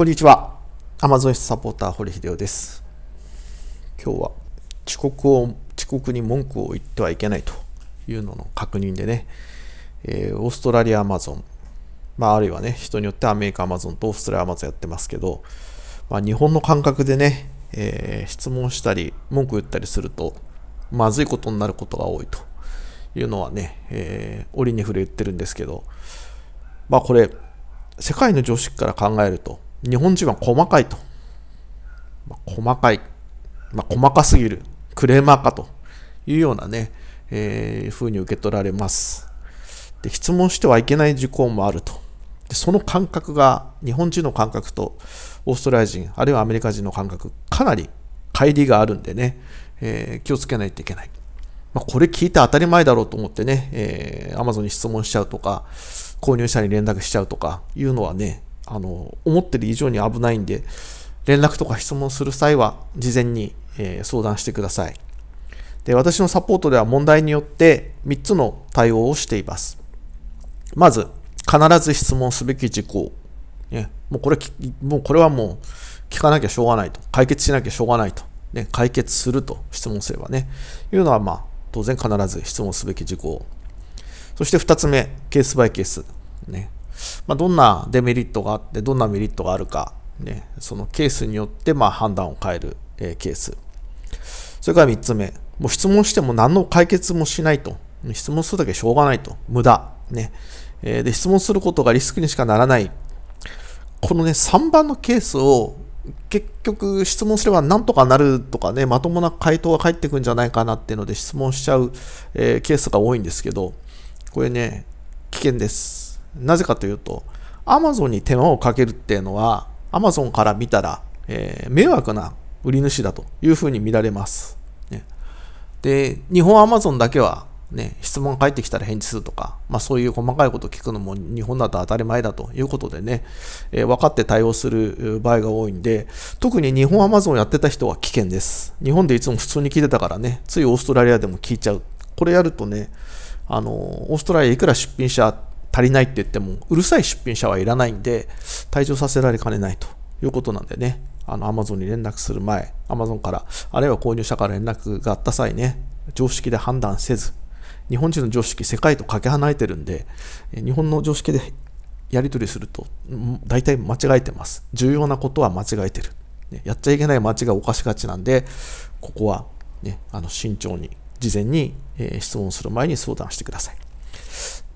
こんにちは。Amazon サポーター、堀秀夫です。今日は遅刻を、遅刻に文句を言ってはいけないというのの確認でね、えー、オーストラリアアマゾン、まあ、あるいはね、人によってアメリカアマゾンとオーストラリアアマゾンやってますけど、まあ、日本の感覚でね、えー、質問したり、文句言ったりすると、まずいことになることが多いというのはね、えー、折に触れ言ってるんですけど、まあこれ、世界の常識から考えると、日本人は細かいと。まあ、細かい。まあ、細かすぎる。クレーマーかというようなね、えー、風に受け取られます。で、質問してはいけない事項もあると。でその感覚が、日本人の感覚とオーストラリア人、あるいはアメリカ人の感覚、かなり乖離があるんでね、えー、気をつけないといけない。まあ、これ聞いて当たり前だろうと思ってね、えー、Amazon に質問しちゃうとか、購入者に連絡しちゃうとかいうのはね、あの、思ってる以上に危ないんで、連絡とか質問する際は、事前に、えー、相談してください。で、私のサポートでは問題によって3つの対応をしています。まず、必ず質問すべき事項。ね、もうこれ、もうこれはもう聞かなきゃしょうがないと。解決しなきゃしょうがないと。ね、解決すると質問すればね。いうのは、まあ、当然必ず質問すべき事項。そして2つ目、ケースバイケース。ね、まあ、どんなデメリットがあってどんなメリットがあるか、ね、そのケースによってま判断を変える、えケースそれから3つ目もう質問しても何の解決もしないと質問するだけしょうがないと無駄、ねえで質問することがリスクにしかならないこのね3番のケースを結局質問すればなんとかなるとかねまともな回答が返ってくるんじゃないかなっていうので質問しちゃう、えー、ケースが多いんですけどこれね危険ですなぜかというと、Amazon に手間をかけるっていうのは、Amazon から見たら、えー、迷惑な売り主だというふうに見られます。ね、で、日本アマゾンだけは、ね、質問返ってきたら返事するとか、まあ、そういう細かいことを聞くのも日本だと当たり前だということでね、えー、分かって対応する場合が多いんで、特に日本アマゾンやってた人は危険です。日本でいつも普通に聞いてたからね、ついオーストラリアでも聞いちゃう。これやるとね、あのオーストラリアいくら出品者足りないって言っても、うるさい出品者はいらないんで、退場させられかねないということなんでね、あの、Amazon に連絡する前、Amazon から、あるいは購入者から連絡があった際ね、常識で判断せず、日本人の常識、世界とかけ離れてるんで、日本の常識でやり取りすると、大体間違えてます。重要なことは間違えてる。ね、やっちゃいけない間違い犯しがちなんで、ここは、ね、あの慎重に、事前に、えー、質問する前に相談してください。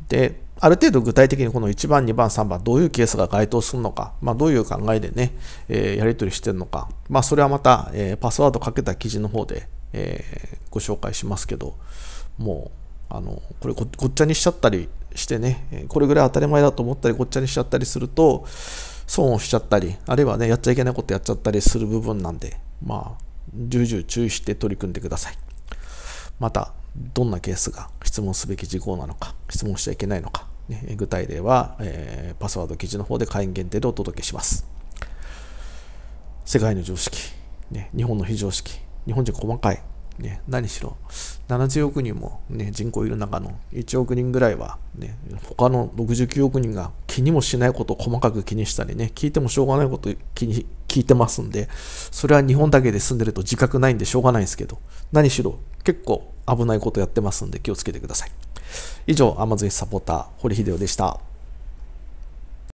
で、ある程度具体的にこの1番、2番、3番、どういうケースが該当するのか、まあ、どういう考えでね、えー、やり取りしてるのか、まあ、それはまた、えー、パスワードかけた記事の方で、えー、ご紹介しますけど、もう、あの、これごっちゃにしちゃったりしてね、これぐらい当たり前だと思ったり、ごっちゃにしちゃったりすると、損をしちゃったり、あるいはね、やっちゃいけないことやっちゃったりする部分なんで、まあ、重々注意して取り組んでください。また、どんなケースが質問すべき事項なのか、質問しちゃいけないのか、ね、具体例は、えー、パスワード記事の方で会員限定でお届けします。世界の常識、ね、日本の非常識、日本人細かい、ね、何しろ70億人も、ね、人口いる中の1億人ぐらいは、ね、他の69億人が気にもしないことを細かく気にしたりね聞いてもしょうがないこと気に聞いてますんでそれは日本だけで住んでると自覚ないんでしょうがないんですけど何しろ結構危ないことやってますんで気をつけてください。以上、アマゾンサポーター、堀秀夫でした。